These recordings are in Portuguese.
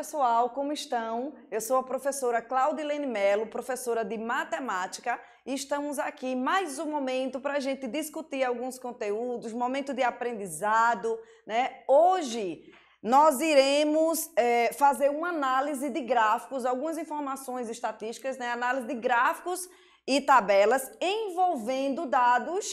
pessoal, como estão? Eu sou a professora Claudilene Melo, professora de matemática, e estamos aqui mais um momento para a gente discutir alguns conteúdos, momento de aprendizado, né? Hoje nós iremos é, fazer uma análise de gráficos, algumas informações estatísticas, né? Análise de gráficos e tabelas envolvendo dados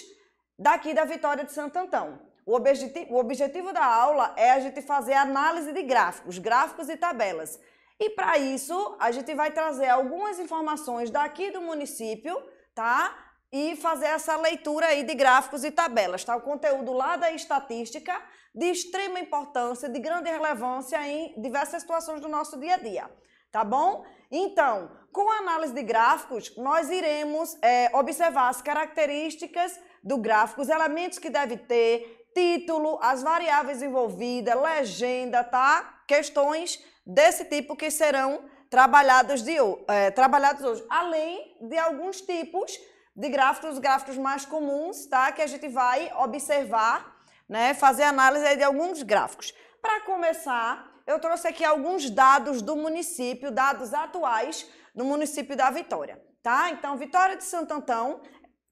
daqui da Vitória de Santo Antão. O objetivo, o objetivo da aula é a gente fazer análise de gráficos, gráficos e tabelas. E para isso, a gente vai trazer algumas informações daqui do município, tá? E fazer essa leitura aí de gráficos e tabelas, tá? O conteúdo lá da estatística de extrema importância, de grande relevância em diversas situações do nosso dia a dia, tá bom? Então, com a análise de gráficos, nós iremos é, observar as características do gráfico, os elementos que deve ter, título, as variáveis envolvidas, legenda, tá? Questões desse tipo que serão trabalhados, de, é, trabalhados hoje. Além de alguns tipos de gráficos, gráficos mais comuns, tá? Que a gente vai observar, né? Fazer análise de alguns gráficos. Para começar, eu trouxe aqui alguns dados do município, dados atuais do município da Vitória, tá? Então, Vitória de Santo Antão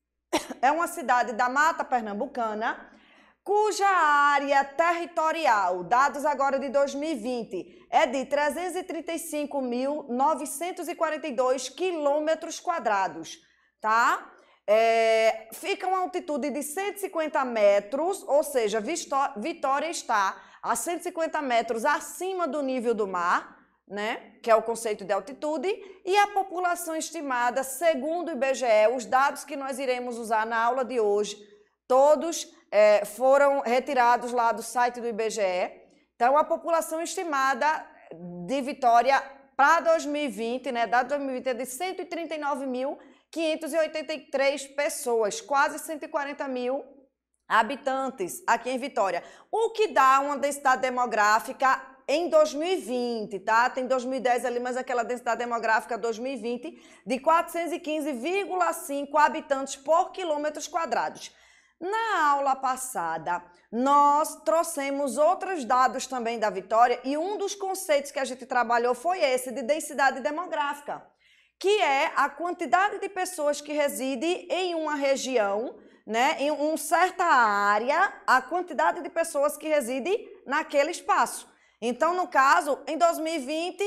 é uma cidade da Mata Pernambucana cuja área territorial, dados agora de 2020, é de 335.942 quilômetros quadrados, tá? É, fica uma altitude de 150 metros, ou seja, Vitória está a 150 metros acima do nível do mar, né? Que é o conceito de altitude, e a população estimada, segundo o IBGE, os dados que nós iremos usar na aula de hoje, todos é, foram retirados lá do site do IBGE. Então, a população estimada de Vitória para 2020, né, Da 2020, é de 139.583 pessoas, quase 140 mil habitantes aqui em Vitória, o que dá uma densidade demográfica em 2020, tá? Tem 2010 ali, mas aquela densidade demográfica 2020 de 415,5 habitantes por quilômetros quadrados. Na aula passada, nós trouxemos outros dados também da Vitória e um dos conceitos que a gente trabalhou foi esse de densidade demográfica, que é a quantidade de pessoas que residem em uma região, né, em uma certa área, a quantidade de pessoas que residem naquele espaço. Então, no caso, em 2020,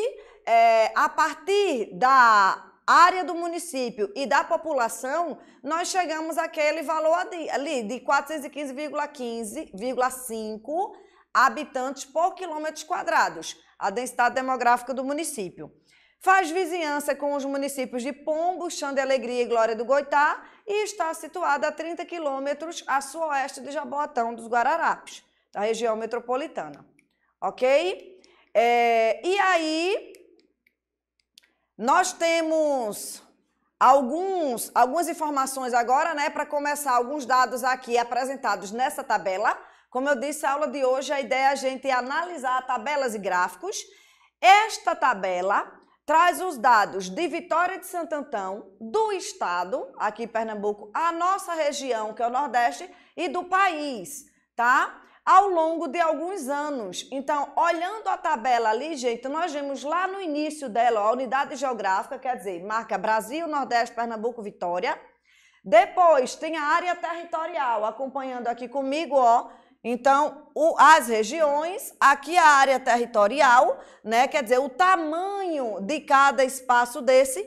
é, eh, a partir da área do município e da população, nós chegamos àquele valor ali de 415,15,5 habitantes por quilômetro quadrados, a densidade demográfica do município. Faz vizinhança com os municípios de Pombo, Chão de Alegria e Glória do Goitá e está situada a 30 quilômetros a sudoeste de Jaboatão dos Guararapes, da região metropolitana. Ok? É, e aí, nós temos alguns, algumas informações agora, né, para começar alguns dados aqui apresentados nessa tabela. Como eu disse, a aula de hoje, a ideia é a gente analisar tabelas e gráficos. Esta tabela traz os dados de Vitória de Santo Antão, do estado, aqui em Pernambuco, a nossa região, que é o Nordeste, e do país, tá? ao longo de alguns anos. Então, olhando a tabela ali, gente, nós vemos lá no início dela a unidade geográfica, quer dizer, marca Brasil, Nordeste, Pernambuco, Vitória. Depois tem a área territorial, acompanhando aqui comigo, ó. Então, o, as regiões, aqui a área territorial, né? Quer dizer, o tamanho de cada espaço desse,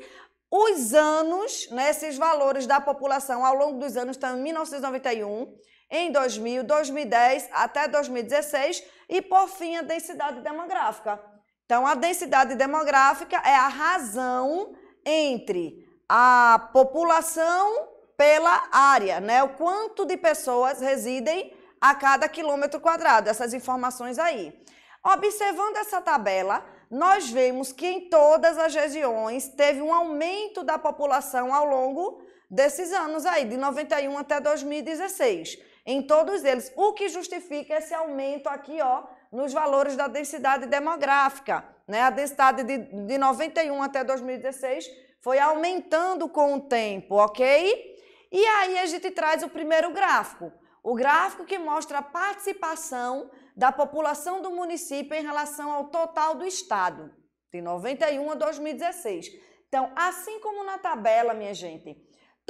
os anos, né, esses valores da população ao longo dos anos estão em 1991, em 2000, 2010 até 2016 e, por fim, a densidade demográfica. Então, a densidade demográfica é a razão entre a população pela área, né? O quanto de pessoas residem a cada quilômetro quadrado, essas informações aí. Observando essa tabela, nós vemos que em todas as regiões teve um aumento da população ao longo desses anos aí, de 91 até 2016 em todos eles, o que justifica esse aumento aqui, ó, nos valores da densidade demográfica, né? A densidade de, de 91 até 2016 foi aumentando com o tempo, ok? E aí a gente traz o primeiro gráfico, o gráfico que mostra a participação da população do município em relação ao total do estado, de 91 a 2016. Então, assim como na tabela, minha gente,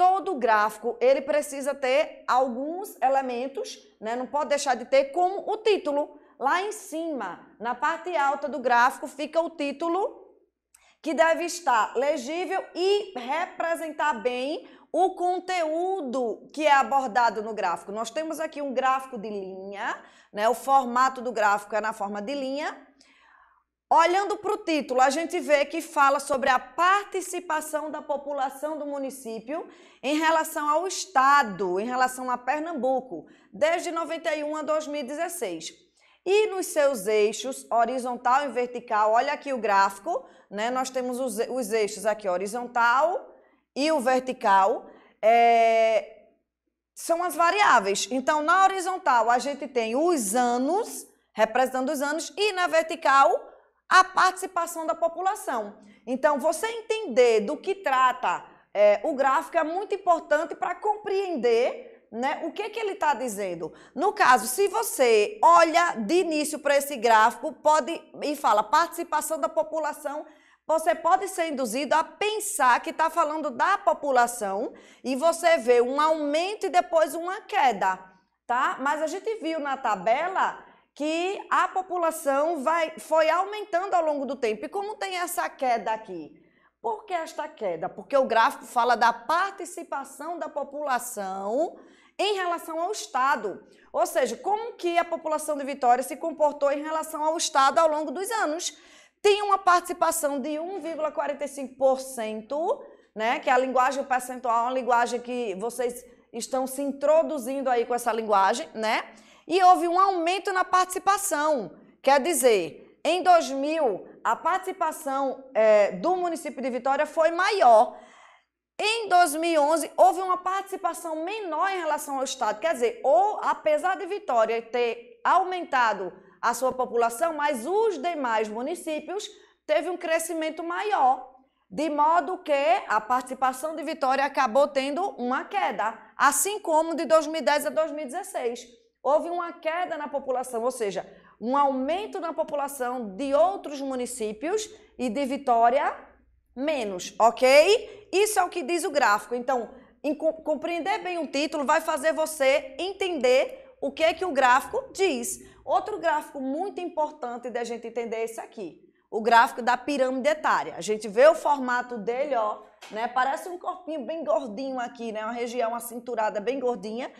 todo gráfico ele precisa ter alguns elementos, né? Não pode deixar de ter como o título. Lá em cima, na parte alta do gráfico, fica o título que deve estar legível e representar bem o conteúdo que é abordado no gráfico. Nós temos aqui um gráfico de linha, né? O formato do gráfico é na forma de linha. Olhando para o título, a gente vê que fala sobre a participação da população do município em relação ao Estado, em relação a Pernambuco, desde 91 a 2016. E nos seus eixos, horizontal e vertical, olha aqui o gráfico, né? nós temos os, os eixos aqui, horizontal e o vertical, é... são as variáveis. Então, na horizontal, a gente tem os anos, representando os anos, e na vertical, a participação da população. Então, você entender do que trata é, o gráfico é muito importante para compreender né? O que, que ele está dizendo? No caso, se você olha de início para esse gráfico pode e fala participação da população, você pode ser induzido a pensar que está falando da população e você vê um aumento e depois uma queda, tá? Mas a gente viu na tabela que a população vai, foi aumentando ao longo do tempo. E como tem essa queda aqui? Por que esta queda? Porque o gráfico fala da participação da população em relação ao Estado. Ou seja, como que a população de Vitória se comportou em relação ao Estado ao longo dos anos. Tem uma participação de 1,45%, né? que é a linguagem percentual uma linguagem que vocês estão se introduzindo aí com essa linguagem, né? e houve um aumento na participação. Quer dizer, em 2000, a participação é, do município de Vitória foi maior. Em 2011, houve uma participação menor em relação ao Estado. Quer dizer, ou, apesar de Vitória ter aumentado a sua população, mas os demais municípios teve um crescimento maior. De modo que a participação de Vitória acabou tendo uma queda, assim como de 2010 a 2016 houve uma queda na população, ou seja, um aumento na população de outros municípios e de Vitória menos, ok? Isso é o que diz o gráfico. Então, compreender bem o título vai fazer você entender o que é que o gráfico diz. Outro gráfico muito importante da gente entender é esse aqui, o gráfico da pirâmide etária. A gente vê o formato dele, ó, né? Parece um corpinho bem gordinho aqui, né? Uma região acinturada bem gordinha.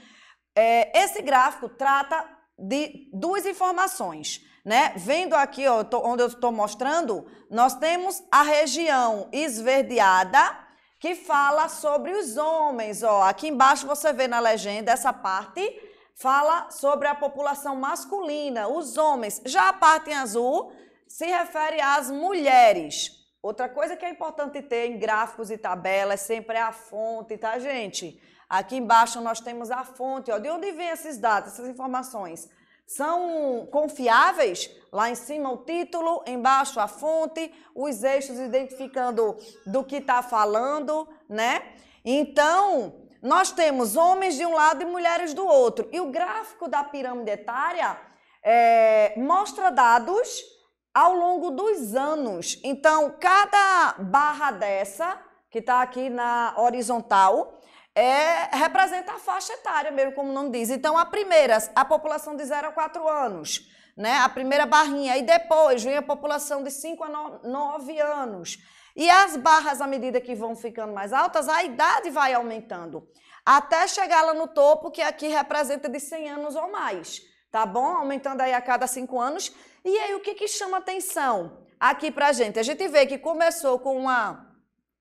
É, esse gráfico trata de duas informações, né? Vendo aqui, ó, tô, onde eu estou mostrando, nós temos a região esverdeada, que fala sobre os homens, ó. Aqui embaixo você vê na legenda essa parte, fala sobre a população masculina, os homens. Já a parte em azul se refere às mulheres. Outra coisa que é importante ter em gráficos e tabelas sempre é a fonte, tá, gente? Aqui embaixo nós temos a fonte, ó, de onde vem esses dados, essas informações? São confiáveis? Lá em cima o título, embaixo a fonte, os eixos identificando do que está falando, né? Então, nós temos homens de um lado e mulheres do outro. E o gráfico da pirâmide etária é, mostra dados ao longo dos anos. Então, cada barra dessa, que está aqui na horizontal, é, representa a faixa etária mesmo, como não diz. Então, a primeira, a população de 0 a 4 anos, né? a primeira barrinha, e depois vem a população de 5 a 9 anos. E as barras, à medida que vão ficando mais altas, a idade vai aumentando, até chegar lá no topo, que aqui representa de 100 anos ou mais, tá bom? Aumentando aí a cada 5 anos. E aí, o que, que chama atenção aqui pra gente? A gente vê que começou com uma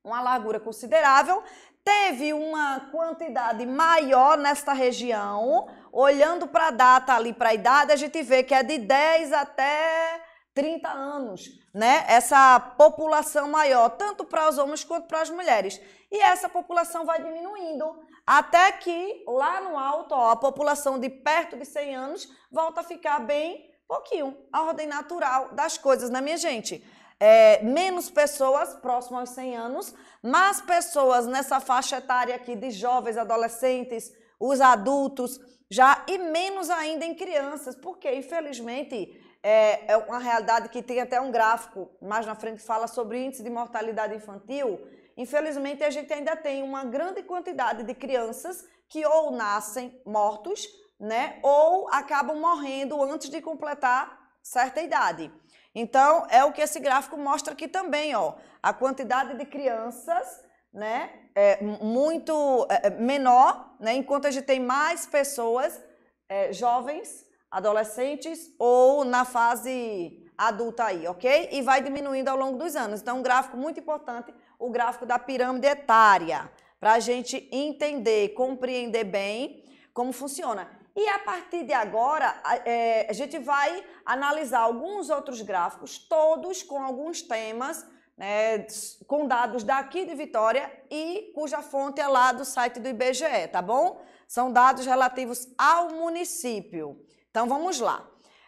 uma largura considerável teve uma quantidade maior nesta região. Olhando para a data ali, para a idade, a gente vê que é de 10 até 30 anos, né? Essa população maior, tanto para os homens quanto para as mulheres. E essa população vai diminuindo, até que lá no alto, ó, a população de perto de 100 anos volta a ficar bem pouquinho, a ordem natural das coisas, né, minha gente? é, menos pessoas próximo aos 100 anos, mais pessoas nessa faixa etária aqui de jovens, adolescentes, os adultos, já e menos ainda em crianças, porque infelizmente é, é uma realidade que tem até um gráfico mais na frente que fala sobre índice de mortalidade infantil. Infelizmente a gente ainda tem uma grande quantidade de crianças que ou nascem mortos, né, ou acabam morrendo antes de completar certa idade. Então, é o que esse gráfico mostra aqui também, ó. A quantidade de crianças, né, é muito é, é menor, né, enquanto a gente tem mais pessoas é, jovens, adolescentes ou na fase adulta aí, ok? E vai diminuindo ao longo dos anos. Então, um gráfico muito importante, o gráfico da pirâmide etária, para a gente entender, compreender bem como funciona. E a partir de agora, é, a gente vai analisar alguns outros gráficos, todos com alguns temas, né, com dados daqui de Vitória e cuja fonte é lá do site do IBGE, tá bom? São dados relativos ao município. Então vamos lá.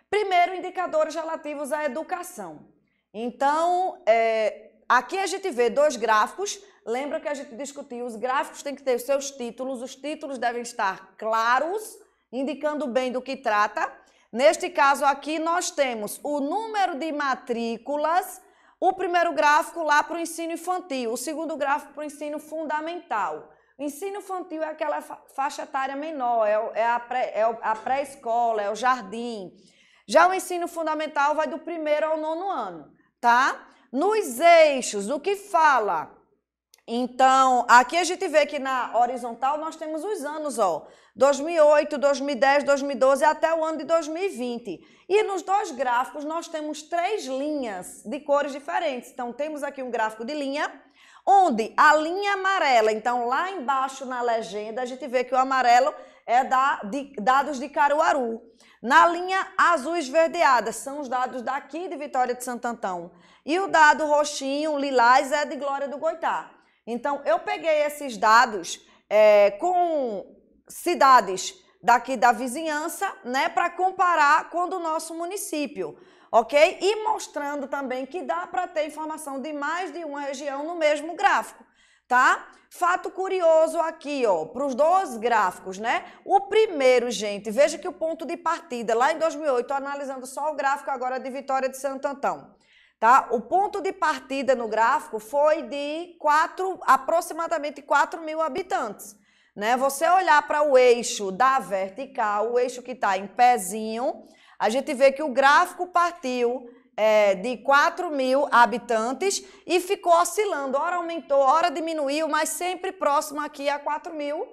Primeiro, indicadores relativos à educação. Então, é, aqui a gente vê dois gráficos. Lembra que a gente discutiu, os gráficos têm que ter os seus títulos, os títulos devem estar claros, indicando bem do que trata. Neste caso aqui, nós temos o número de matrículas, o primeiro gráfico lá para o ensino infantil, o segundo gráfico para o ensino fundamental. O ensino infantil é aquela faixa etária menor, é, é, é a pré-escola, é o jardim. Já o ensino fundamental vai do primeiro ao nono ano, tá? Nos eixos, o que fala? Então, aqui a gente vê que na horizontal nós temos os anos, ó. 2008, 2010, 2012 até o ano de 2020. E nos dois gráficos nós temos três linhas de cores diferentes. Então, temos aqui um gráfico de linha, onde a linha amarela, então lá embaixo na legenda a gente vê que o amarelo é da, de, dados de Caruaru. Na linha azul esverdeada, são os dados daqui de Vitória de Santo Antão. E o dado roxinho, lilás, é de Glória do Goitá. Então, eu peguei esses dados é, com cidades daqui da vizinhança, né, para comparar com o do nosso município, ok? E mostrando também que dá para ter informação de mais de uma região no mesmo gráfico, tá? Fato curioso aqui, ó, para os dois gráficos, né? O primeiro, gente, veja que o ponto de partida lá em 2008, analisando só o gráfico agora de Vitória de Santo Antão. Tá? O ponto de partida no gráfico foi de quatro, aproximadamente 4 mil habitantes. Né? Você olhar para o eixo da vertical, o eixo que está em pezinho, a gente vê que o gráfico partiu é, de 4 mil habitantes e ficou oscilando, hora aumentou, hora diminuiu, mas sempre próximo aqui a 4 mil,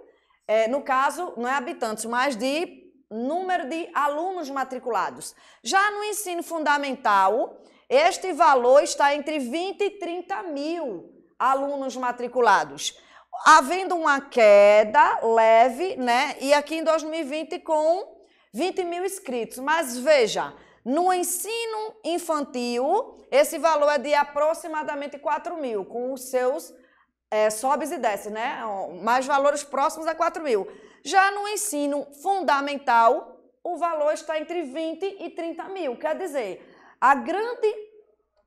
é, no caso, não é habitantes, mas de número de alunos matriculados. Já no ensino fundamental, este valor está entre 20 e 30 mil alunos matriculados. Havendo uma queda leve, né? E aqui em 2020 com 20 mil inscritos. Mas veja, no ensino infantil, esse valor é de aproximadamente 4 mil, com os seus é, sobes e desces, né? Mais valores próximos a 4 mil. Já no ensino fundamental, o valor está entre 20 e 30 mil. Quer dizer, a grande,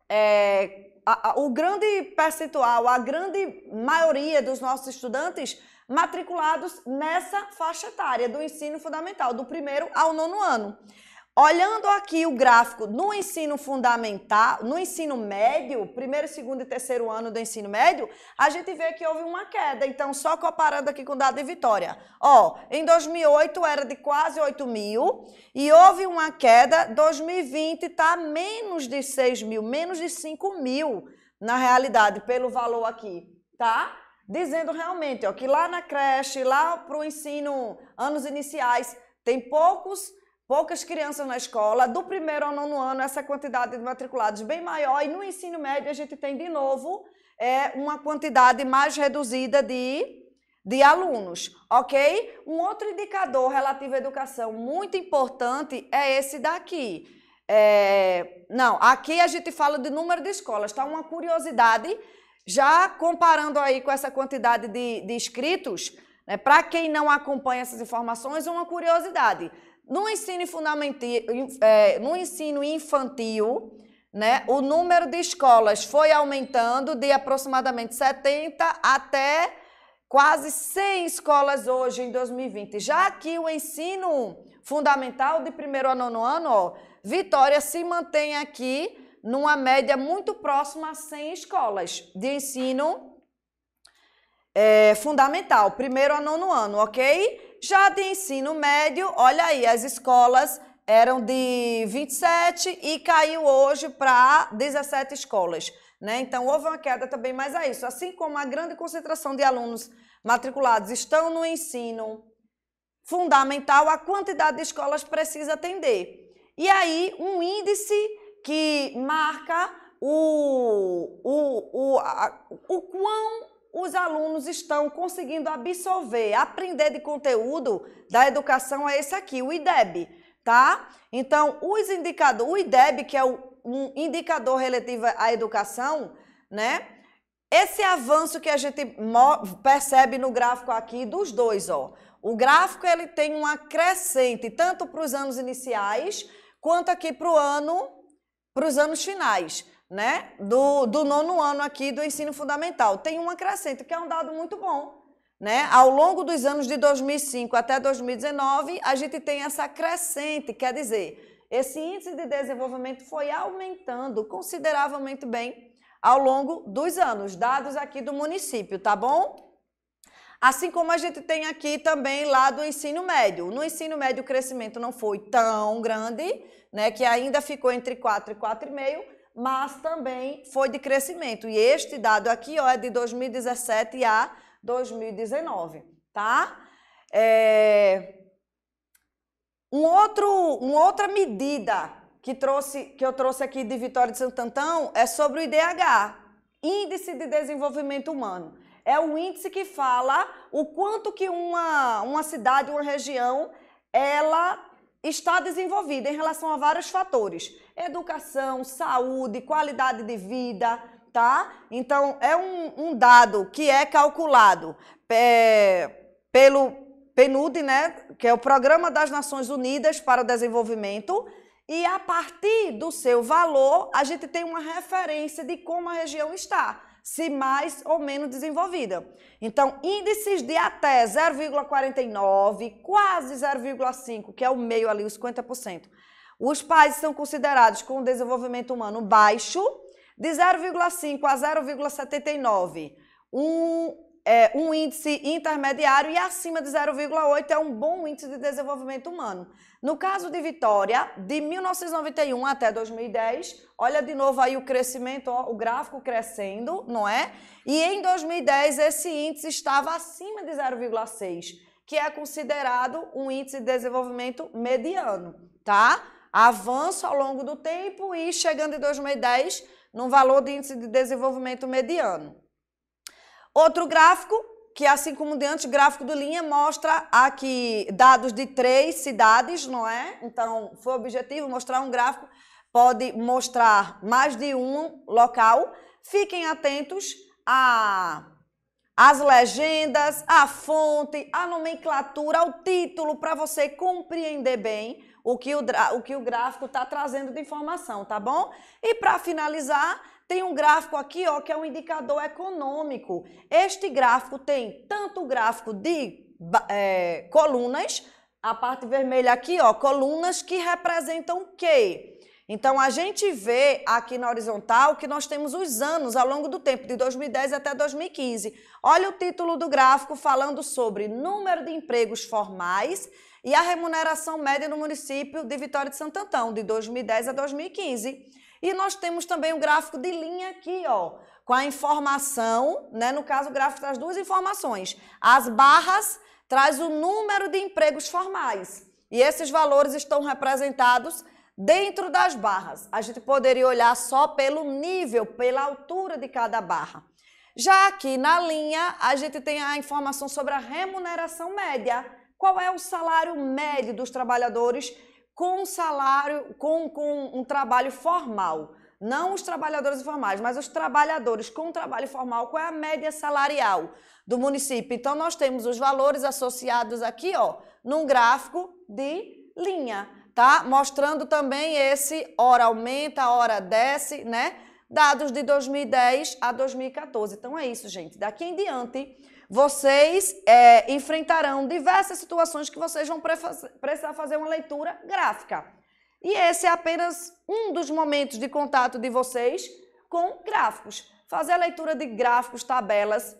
é, a, a, o grande percentual, a grande maioria dos nossos estudantes matriculados nessa faixa etária do ensino fundamental, do primeiro ao nono ano. Olhando aqui o gráfico no ensino fundamental, no ensino médio, primeiro, segundo e terceiro ano do ensino médio, a gente vê que houve uma queda. Então, só comparando aqui com o dado de Vitória. Ó, em 2008 era de quase 8 mil e houve uma queda. 2020 está menos de 6 mil, menos de 5 mil, na realidade, pelo valor aqui, tá? Dizendo realmente ó, que lá na creche, lá para o ensino, anos iniciais, tem poucos poucas crianças na escola, do primeiro ao nono ano, essa quantidade de matriculados bem maior, e no ensino médio a gente tem de novo é, uma quantidade mais reduzida de de alunos, ok? Um outro indicador relativo à educação muito importante é esse daqui. É, não, aqui a gente fala de número de escolas, tá? Uma curiosidade, já comparando aí com essa quantidade de, de inscritos, né, para quem não acompanha essas informações, é uma curiosidade. No ensino, é, no ensino infantil, né, o número de escolas foi aumentando de aproximadamente 70 até quase 100 escolas hoje em 2020. Já que o ensino fundamental de primeiro a nono ano, ó, Vitória se mantém aqui numa média muito próxima a 100 escolas de ensino é, fundamental, primeiro a nono ano, ok? Já de ensino médio, olha aí, as escolas eram de 27 e caiu hoje para 17 escolas. Né? Então houve uma queda também, mas é isso. Assim como a grande concentração de alunos matriculados estão no ensino fundamental, a quantidade de escolas precisa atender. E aí, um índice que marca o, o, o, a, o quão os alunos estão conseguindo absorver, aprender de conteúdo da educação é esse aqui, o IDEB, tá? Então, os indicadores, o IDEB, que é um indicador relativo à educação, né? Esse avanço que a gente percebe no gráfico aqui dos dois, ó. O gráfico ele tem um acrescente tanto para os anos iniciais quanto aqui para o ano, para os anos finais né, do, do nono ano aqui do ensino fundamental. Tem uma crescente, que é um dado muito bom. Né? Ao longo dos anos de 2005 até 2019, a gente tem essa crescente, quer dizer, esse índice de desenvolvimento foi aumentando consideravelmente bem ao longo dos anos, dados aqui do município, tá bom? Assim como a gente tem aqui também lá do ensino médio. No ensino médio o crescimento não foi tão grande, né, que ainda ficou entre 4 e 4,5, mas também foi de crescimento. E este dado aqui ó, é de 2017 a 2019, tá? É... Um outro, uma outra medida que, trouxe, que eu trouxe aqui de Vitória de Santo Antão é sobre o IDH, Índice de Desenvolvimento Humano. É o índice que fala o quanto que uma, uma cidade, uma região, ela está desenvolvida em relação a vários fatores: educação, saúde, qualidade de vida, tá? Então, é um, um dado que é calculado é, pelo PNUD, né? Que é o Programa das Nações Unidas para o Desenvolvimento. E a partir do seu valor, a gente tem uma referência de como a região está se mais ou menos desenvolvida. Então, índices de até 0,49, quase 0,5, que é o meio ali, os 50%. Os pais são considerados com desenvolvimento humano baixo, de 0,5 a 0,79. Um é, um índice intermediário e acima de 0,8 é um bom índice de desenvolvimento humano. No caso de Vitória, de 1991 até 2010, olha de novo aí o crescimento, ó, o gráfico crescendo, não é? E em 2010 esse índice estava acima de 0,6, que é considerado um índice de desenvolvimento mediano, tá? Avanço ao longo do tempo e chegando em 2010 num valor de índice de desenvolvimento mediano. Outro gráfico, que assim como diante, gráfico do linha, mostra aqui dados de três cidades, não é? Então, foi o objetivo mostrar um gráfico, pode mostrar mais de um local. Fiquem atentos a as legendas, a fonte, a nomenclatura, o título, para você compreender bem o que o, o, que o gráfico está trazendo de informação, tá bom? E para finalizar, tem um gráfico aqui, ó, que é um indicador econômico. Este gráfico tem tanto o gráfico de é, colunas, a parte vermelha aqui, ó, colunas que representam o quê? Então, a gente vê aqui na horizontal que nós temos os anos ao longo do tempo, de 2010 até 2015. Olha o título do gráfico falando sobre número de empregos formais e a remuneração média no município de Vitória de Santo Antão, de 2010 a 2015. E nós temos também o gráfico de linha aqui, ó, com a informação, né? No caso, o gráfico traz duas informações. As barras traz o número de empregos formais. E esses valores estão representados dentro das barras. A gente poderia olhar só pelo nível, pela altura de cada barra. Já aqui na linha, a gente tem a informação sobre a remuneração média. Qual é o salário médio dos trabalhadores com salário, com, com um trabalho formal. Não os trabalhadores informais, mas os trabalhadores com trabalho formal. Qual é a média salarial do município? Então, nós temos os valores associados aqui, ó, num gráfico de linha, tá? Mostrando também esse hora aumenta, hora desce, né? Dados de 2010 a 2014. Então, é isso, gente. Daqui em diante vocês é, enfrentarão diversas situações que vocês vão precisar fazer uma leitura gráfica. E esse é apenas um dos momentos de contato de vocês com gráficos. Fazer a leitura de gráficos, tabelas,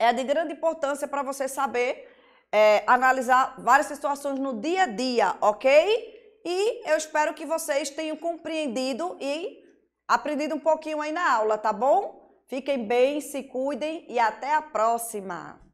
é de grande importância para você saber é, analisar várias situações no dia a dia, ok? E eu espero que vocês tenham compreendido e aprendido um pouquinho aí na aula, tá bom? Fiquem bem, se cuidem e até a próxima!